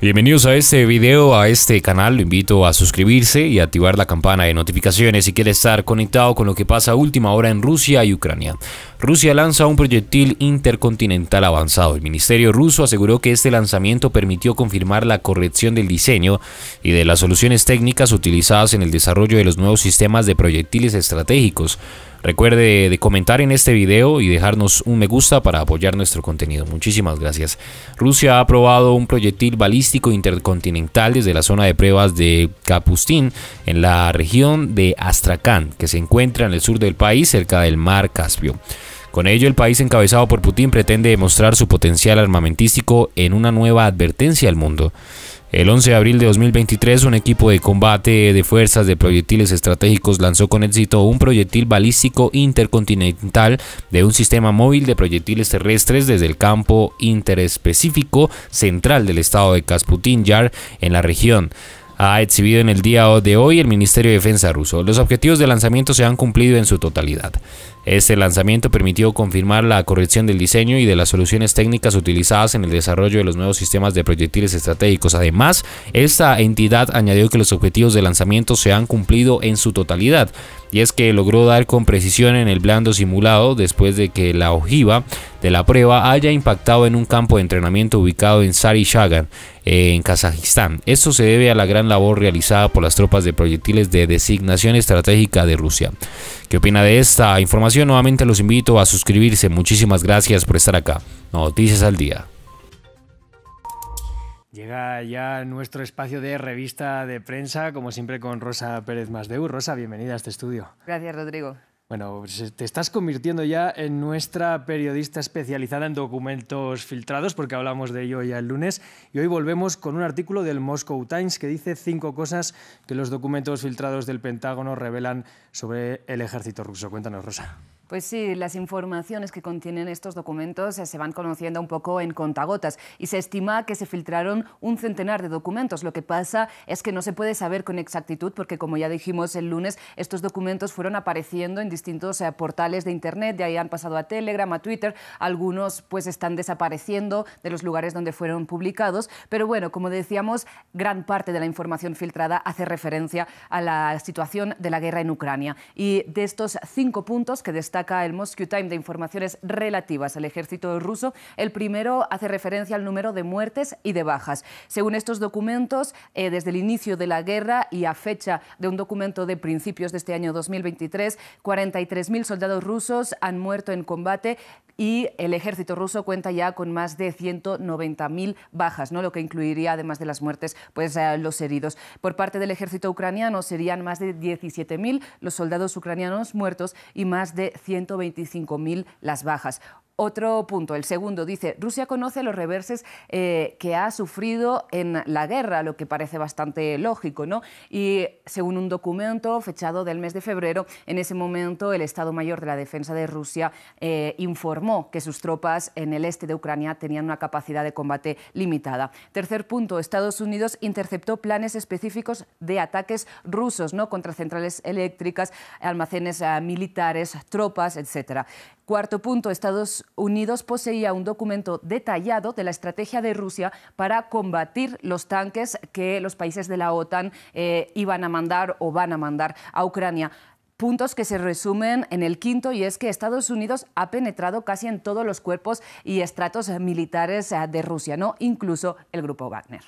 Bienvenidos a este video, a este canal, lo invito a suscribirse y activar la campana de notificaciones si quiere estar conectado con lo que pasa a última hora en Rusia y Ucrania. Rusia lanza un proyectil intercontinental avanzado. El ministerio ruso aseguró que este lanzamiento permitió confirmar la corrección del diseño y de las soluciones técnicas utilizadas en el desarrollo de los nuevos sistemas de proyectiles estratégicos. Recuerde de comentar en este video y dejarnos un me gusta para apoyar nuestro contenido. Muchísimas gracias. Rusia ha aprobado un proyectil balístico intercontinental desde la zona de pruebas de Kapustin en la región de Astracán, que se encuentra en el sur del país cerca del mar Caspio. Con ello, el país encabezado por Putin pretende demostrar su potencial armamentístico en una nueva advertencia al mundo. El 11 de abril de 2023, un equipo de combate de fuerzas de proyectiles estratégicos lanzó con éxito un proyectil balístico intercontinental de un sistema móvil de proyectiles terrestres desde el campo interespecífico central del estado de Kasputin Yar en la región ha exhibido en el día de hoy el Ministerio de Defensa ruso. Los objetivos de lanzamiento se han cumplido en su totalidad. Este lanzamiento permitió confirmar la corrección del diseño y de las soluciones técnicas utilizadas en el desarrollo de los nuevos sistemas de proyectiles estratégicos. Además, esta entidad añadió que los objetivos de lanzamiento se han cumplido en su totalidad, y es que logró dar con precisión en el blando simulado después de que la ojiva de la prueba haya impactado en un campo de entrenamiento ubicado en Sari en Kazajistán. Esto se debe a la gran labor realizada por las tropas de proyectiles de designación estratégica de Rusia. ¿Qué opina de esta información? nuevamente los invito a suscribirse. Muchísimas gracias por estar acá. Noticias al día. Llega ya nuestro espacio de revista de prensa, como siempre con Rosa Pérez Masdeu. Rosa, bienvenida a este estudio. Gracias, Rodrigo. Bueno, te estás convirtiendo ya en nuestra periodista especializada en documentos filtrados, porque hablamos de ello ya el lunes, y hoy volvemos con un artículo del Moscow Times que dice cinco cosas que los documentos filtrados del Pentágono revelan sobre el ejército ruso. Cuéntanos, Rosa. Pues sí, las informaciones que contienen estos documentos eh, se van conociendo un poco en contagotas y se estima que se filtraron un centenar de documentos. Lo que pasa es que no se puede saber con exactitud porque, como ya dijimos el lunes, estos documentos fueron apareciendo en distintos eh, portales de Internet, de ahí han pasado a Telegram, a Twitter, algunos pues están desapareciendo de los lugares donde fueron publicados, pero bueno, como decíamos, gran parte de la información filtrada hace referencia a la situación de la guerra en Ucrania y de estos cinco puntos que destacan acá el Moscow Time de informaciones relativas al ejército ruso. El primero hace referencia al número de muertes y de bajas. Según estos documentos, eh, desde el inicio de la guerra y a fecha de un documento de principios de este año 2023, 43.000 soldados rusos han muerto en combate, y el ejército ruso cuenta ya con más de 190.000 bajas, ¿no? lo que incluiría, además de las muertes, pues, los heridos. Por parte del ejército ucraniano serían más de 17.000 los soldados ucranianos muertos y más de 125.000 las bajas. Otro punto, el segundo, dice, Rusia conoce los reverses eh, que ha sufrido en la guerra, lo que parece bastante lógico, ¿no? Y según un documento fechado del mes de febrero, en ese momento el Estado Mayor de la Defensa de Rusia eh, informó que sus tropas en el este de Ucrania tenían una capacidad de combate limitada. Tercer punto, Estados Unidos interceptó planes específicos de ataques rusos, ¿no? Contra centrales eléctricas, almacenes eh, militares, tropas, etc. Cuarto punto, Estados Unidos poseía un documento detallado de la estrategia de Rusia para combatir los tanques que los países de la OTAN eh, iban a mandar o van a mandar a Ucrania puntos que se resumen en el quinto y es que Estados Unidos ha penetrado casi en todos los cuerpos y estratos militares eh, de Rusia, no incluso el grupo Wagner.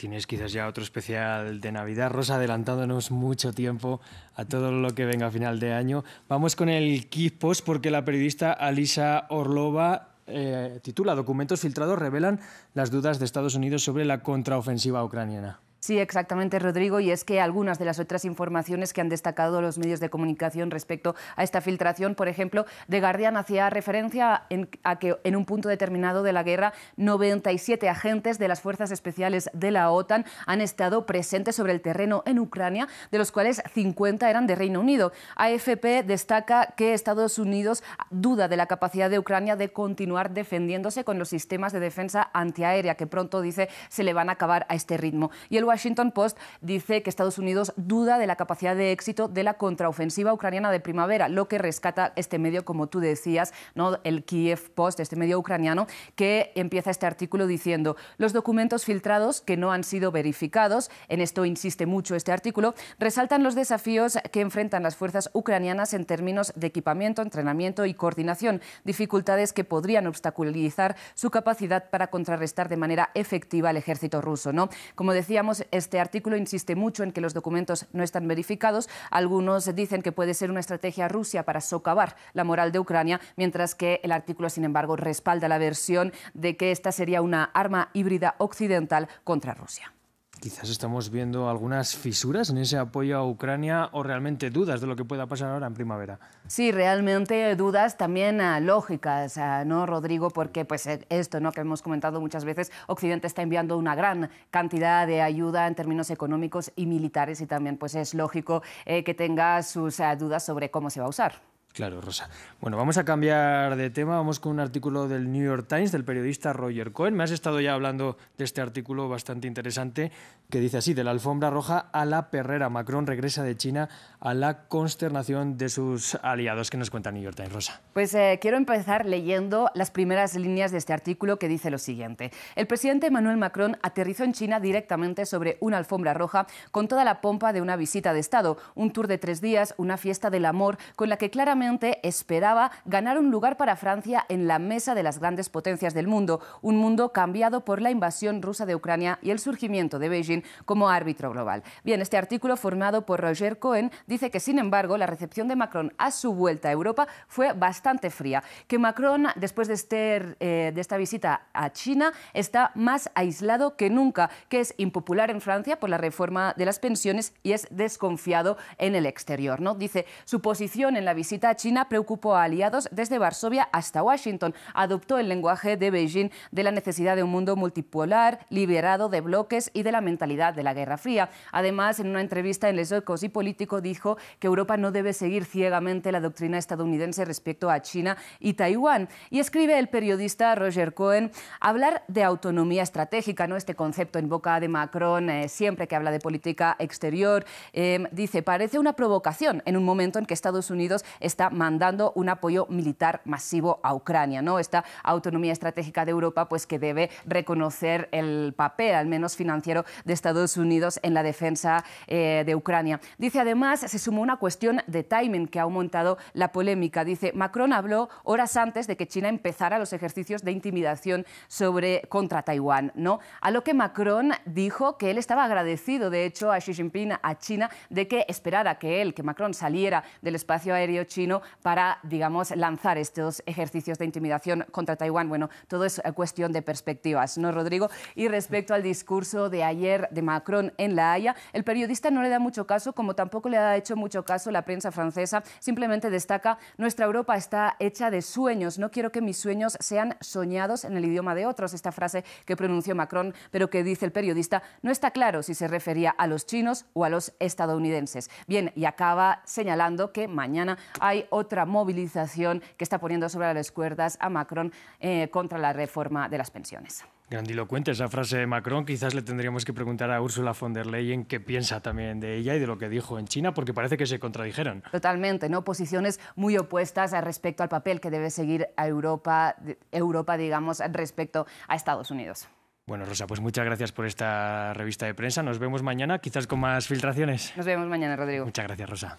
Tienes quizás ya otro especial de Navidad, Rosa, adelantándonos mucho tiempo a todo lo que venga a final de año. Vamos con el Kiss Post porque la periodista Alisa Orlova eh, titula Documentos filtrados revelan las dudas de Estados Unidos sobre la contraofensiva ucraniana. Sí, exactamente, Rodrigo. Y es que algunas de las otras informaciones que han destacado los medios de comunicación respecto a esta filtración, por ejemplo, The Guardian hacía referencia a que en un punto determinado de la guerra, 97 agentes de las fuerzas especiales de la OTAN han estado presentes sobre el terreno en Ucrania, de los cuales 50 eran de Reino Unido. AFP destaca que Estados Unidos duda de la capacidad de Ucrania de continuar defendiéndose con los sistemas de defensa antiaérea que pronto dice se le van a acabar a este ritmo. Y Washington Post dice que Estados Unidos duda de la capacidad de éxito de la contraofensiva ucraniana de primavera, lo que rescata este medio, como tú decías, ¿no? el Kiev Post, este medio ucraniano, que empieza este artículo diciendo los documentos filtrados que no han sido verificados, en esto insiste mucho este artículo, resaltan los desafíos que enfrentan las fuerzas ucranianas en términos de equipamiento, entrenamiento y coordinación, dificultades que podrían obstaculizar su capacidad para contrarrestar de manera efectiva al ejército ruso. ¿no? Como decíamos, este artículo insiste mucho en que los documentos no están verificados. Algunos dicen que puede ser una estrategia Rusia para socavar la moral de Ucrania, mientras que el artículo, sin embargo, respalda la versión de que esta sería una arma híbrida occidental contra Rusia quizás estamos viendo algunas fisuras en ese apoyo a Ucrania o realmente dudas de lo que pueda pasar ahora en primavera. Sí, realmente dudas también ah, lógicas, ah, ¿no, Rodrigo? Porque pues eh, esto, ¿no? Que hemos comentado muchas veces, Occidente está enviando una gran cantidad de ayuda en términos económicos y militares y también pues es lógico eh, que tenga sus ah, dudas sobre cómo se va a usar. Claro, Rosa. Bueno, vamos a cambiar de tema. Vamos con un artículo del New York Times del periodista Roger Cohen. Me has estado ya hablando de este artículo bastante interesante que dice así, de la alfombra roja a la perrera. Macron regresa de China a la consternación de sus aliados. ¿Qué nos cuenta New York Times, Rosa? Pues eh, quiero empezar leyendo las primeras líneas de este artículo que dice lo siguiente. El presidente Emmanuel Macron aterrizó en China directamente sobre una alfombra roja con toda la pompa de una visita de Estado, un tour de tres días, una fiesta del amor con la que claramente esperaba ganar un lugar para Francia en la mesa de las grandes potencias del mundo, un mundo cambiado por la invasión rusa de Ucrania y el surgimiento de Beijing como árbitro global. Bien, este artículo formado por Roger Cohen dice que, sin embargo, la recepción de Macron a su vuelta a Europa fue bastante fría, que Macron, después de, eh, de esta visita a China, está más aislado que nunca, que es impopular en Francia por la reforma de las pensiones y es desconfiado en el exterior. ¿no? Dice, su posición en la visita china preocupó a aliados desde Varsovia hasta Washington. Adoptó el lenguaje de Beijing de la necesidad de un mundo multipolar, liberado de bloques y de la mentalidad de la Guerra Fría. Además, en una entrevista en Les Ecos y Político dijo que Europa no debe seguir ciegamente la doctrina estadounidense respecto a China y Taiwán. Y escribe el periodista Roger Cohen, hablar de autonomía estratégica, ¿no? este concepto en boca de Macron eh, siempre que habla de política exterior, eh, dice, parece una provocación en un momento en que Estados Unidos está mandando un apoyo militar masivo a Ucrania, ¿no? Esta autonomía estratégica de Europa, pues que debe reconocer el papel, al menos financiero, de Estados Unidos en la defensa eh, de Ucrania. Dice además, se sumó una cuestión de timing que ha aumentado la polémica. Dice, Macron habló horas antes de que China empezara los ejercicios de intimidación sobre, contra Taiwán, ¿no? A lo que Macron dijo que él estaba agradecido, de hecho, a Xi Jinping, a China, de que esperara que él, que Macron saliera del espacio aéreo chino para, digamos, lanzar estos ejercicios de intimidación contra Taiwán. Bueno, todo es eh, cuestión de perspectivas, ¿no, Rodrigo? Y respecto al discurso de ayer de Macron en La Haya, el periodista no le da mucho caso, como tampoco le ha hecho mucho caso la prensa francesa, simplemente destaca, nuestra Europa está hecha de sueños, no quiero que mis sueños sean soñados en el idioma de otros, esta frase que pronunció Macron, pero que dice el periodista, no está claro si se refería a los chinos o a los estadounidenses. Bien, y acaba señalando que mañana hay otra movilización que está poniendo sobre las cuerdas a Macron eh, contra la reforma de las pensiones. Grandilocuente esa frase de Macron. Quizás le tendríamos que preguntar a Ursula von der Leyen qué piensa también de ella y de lo que dijo en China, porque parece que se contradijeron. Totalmente, ¿no? Posiciones muy opuestas respecto al papel que debe seguir a Europa, Europa, digamos, respecto a Estados Unidos. Bueno, Rosa, pues muchas gracias por esta revista de prensa. Nos vemos mañana, quizás con más filtraciones. Nos vemos mañana, Rodrigo. Muchas gracias, Rosa.